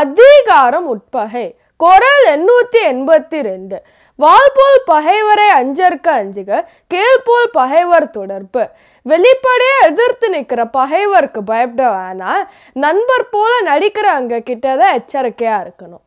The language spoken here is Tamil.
அதிகாரம் உட்பகை குரல் எண்ணூற்றி எண்பத்தி ரெண்டு வால்போல் பகைவரை அஞ்சற்க அஞ்சுக கேள்போல் பகைவர் தொடர்பு வெளிப்படையே எதிர்த்து நிற்கிற பகைவருக்கு பயப்பட வேணா நண்பர் போல நடிக்கிற அங்க கிட்ட தான் எச்சரிக்கையாக இருக்கணும்